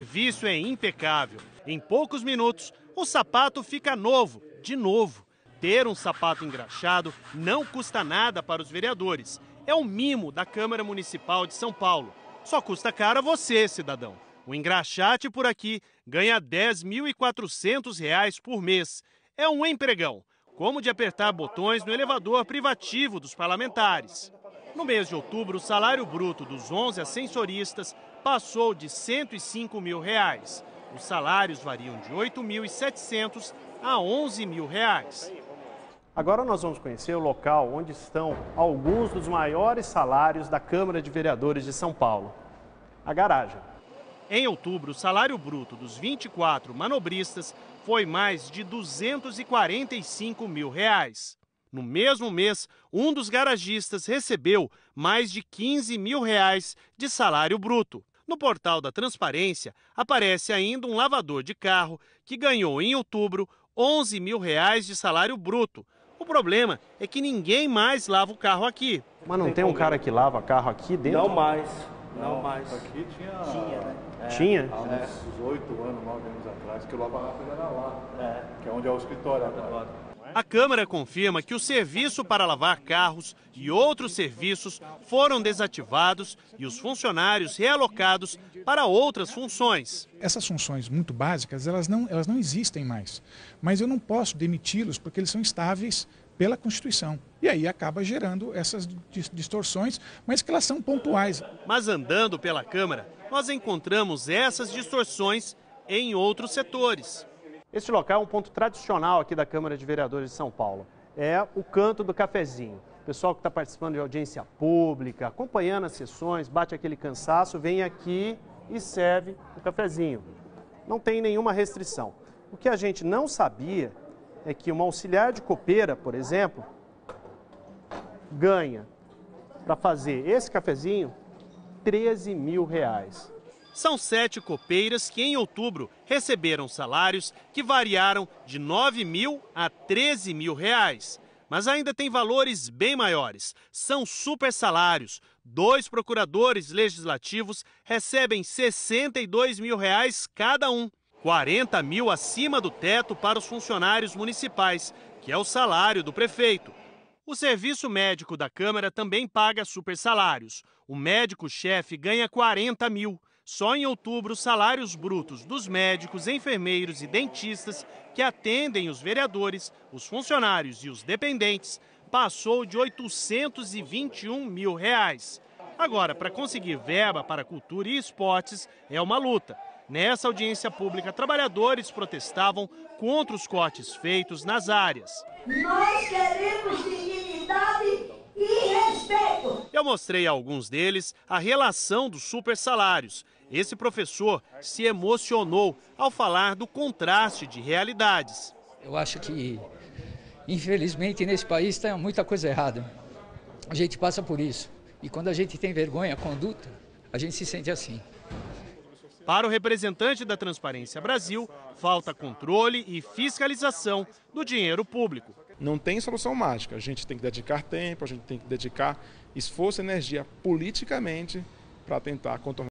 O serviço é impecável. Em poucos minutos, o sapato fica novo, de novo. Ter um sapato engraxado não custa nada para os vereadores. É um mimo da Câmara Municipal de São Paulo. Só custa caro a você, cidadão. O engraxate por aqui ganha R$ 10.400 por mês. É um empregão, como de apertar botões no elevador privativo dos parlamentares. No mês de outubro, o salário bruto dos 11 ascensoristas passou de 105 mil reais. Os salários variam de 8.700 a 11 mil reais. Agora nós vamos conhecer o local onde estão alguns dos maiores salários da Câmara de Vereadores de São Paulo. A garagem. Em outubro, o salário bruto dos 24 manobristas foi mais de 245 mil reais. No mesmo mês, um dos garagistas recebeu mais de 15 mil reais de salário bruto. No portal da Transparência aparece ainda um lavador de carro que ganhou em outubro 11 mil reais de salário bruto. O problema é que ninguém mais lava o carro aqui. Mas não tem, tem um cara né? que lava carro aqui dentro? Não mais. Não, não mais. Aqui tinha. Tinha, né? É, tinha? É. Há uns oito é. anos, nove anos atrás, que o Lava Rápido era lá. É. Que é onde é o escritório agora. A Câmara confirma que o serviço para lavar carros e outros serviços foram desativados e os funcionários realocados para outras funções. Essas funções muito básicas, elas não, elas não existem mais. Mas eu não posso demiti-los porque eles são estáveis pela Constituição. E aí acaba gerando essas distorções, mas que elas são pontuais. Mas andando pela Câmara, nós encontramos essas distorções em outros setores. Este local é um ponto tradicional aqui da Câmara de Vereadores de São Paulo. É o canto do cafezinho. O pessoal que está participando de audiência pública, acompanhando as sessões, bate aquele cansaço, vem aqui e serve o um cafezinho. Não tem nenhuma restrição. O que a gente não sabia é que uma auxiliar de copeira, por exemplo, ganha para fazer esse cafezinho 13 mil reais são sete copeiras que, em outubro, receberam salários que variaram de 9 mil a 13 mil reais. Mas ainda tem valores bem maiores. São super salários. Dois procuradores legislativos recebem 62 mil reais cada um. 40 mil acima do teto para os funcionários municipais, que é o salário do prefeito. O serviço médico da Câmara também paga super salários. O médico-chefe ganha 40 mil. Só em outubro, os salários brutos dos médicos, enfermeiros e dentistas que atendem os vereadores, os funcionários e os dependentes passou de 821 mil reais. Agora, para conseguir verba para cultura e esportes é uma luta. Nessa audiência pública, trabalhadores protestavam contra os cortes feitos nas áreas. Nós queremos dignidade mostrei a alguns deles a relação dos super salários. Esse professor se emocionou ao falar do contraste de realidades. Eu acho que, infelizmente, nesse país tem muita coisa errada. A gente passa por isso. E quando a gente tem vergonha, conduta, a gente se sente assim. Para o representante da Transparência Brasil, falta controle e fiscalização do dinheiro público. Não tem solução mágica. A gente tem que dedicar tempo, a gente tem que dedicar esforço e energia politicamente para tentar contornar.